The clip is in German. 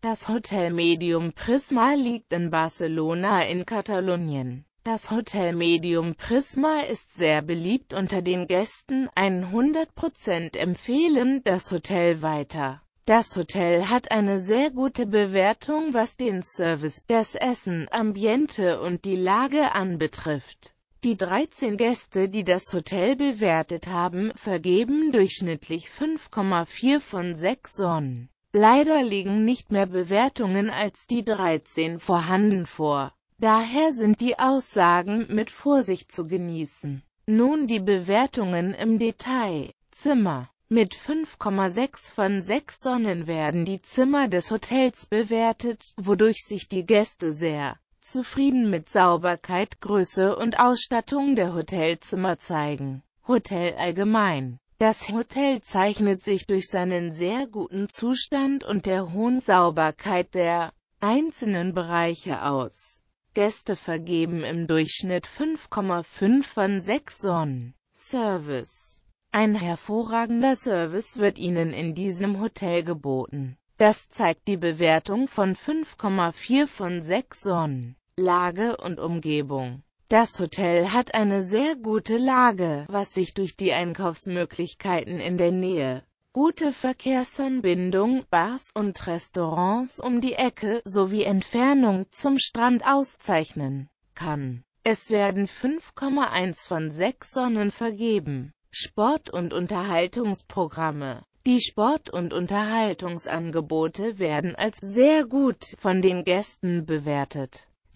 Das Hotel Medium Prisma liegt in Barcelona in Katalonien. Das Hotel Medium Prisma ist sehr beliebt unter den Gästen, 100% empfehlen das Hotel weiter. Das Hotel hat eine sehr gute Bewertung, was den Service, das Essen, Ambiente und die Lage anbetrifft. Die 13 Gäste, die das Hotel bewertet haben, vergeben durchschnittlich 5,4 von 6 Sonnen. Leider liegen nicht mehr Bewertungen als die 13 vorhanden vor. Daher sind die Aussagen mit Vorsicht zu genießen. Nun die Bewertungen im Detail. Zimmer. Mit 5,6 von 6 Sonnen werden die Zimmer des Hotels bewertet, wodurch sich die Gäste sehr zufrieden mit Sauberkeit, Größe und Ausstattung der Hotelzimmer zeigen. Hotel allgemein das Hotel zeichnet sich durch seinen sehr guten Zustand und der hohen Sauberkeit der einzelnen Bereiche aus. Gäste vergeben im Durchschnitt 5,5 von 6 Sonnen. Service Ein hervorragender Service wird Ihnen in diesem Hotel geboten. Das zeigt die Bewertung von 5,4 von 6 Sonnen. Lage und Umgebung das Hotel hat eine sehr gute Lage, was sich durch die Einkaufsmöglichkeiten in der Nähe, gute Verkehrsanbindung, Bars und Restaurants um die Ecke sowie Entfernung zum Strand auszeichnen kann. Es werden 5,1 von 6 Sonnen vergeben. Sport- und Unterhaltungsprogramme die Sport- und Unterhaltungsangebote werden als sehr gut von den Gästen bewertet.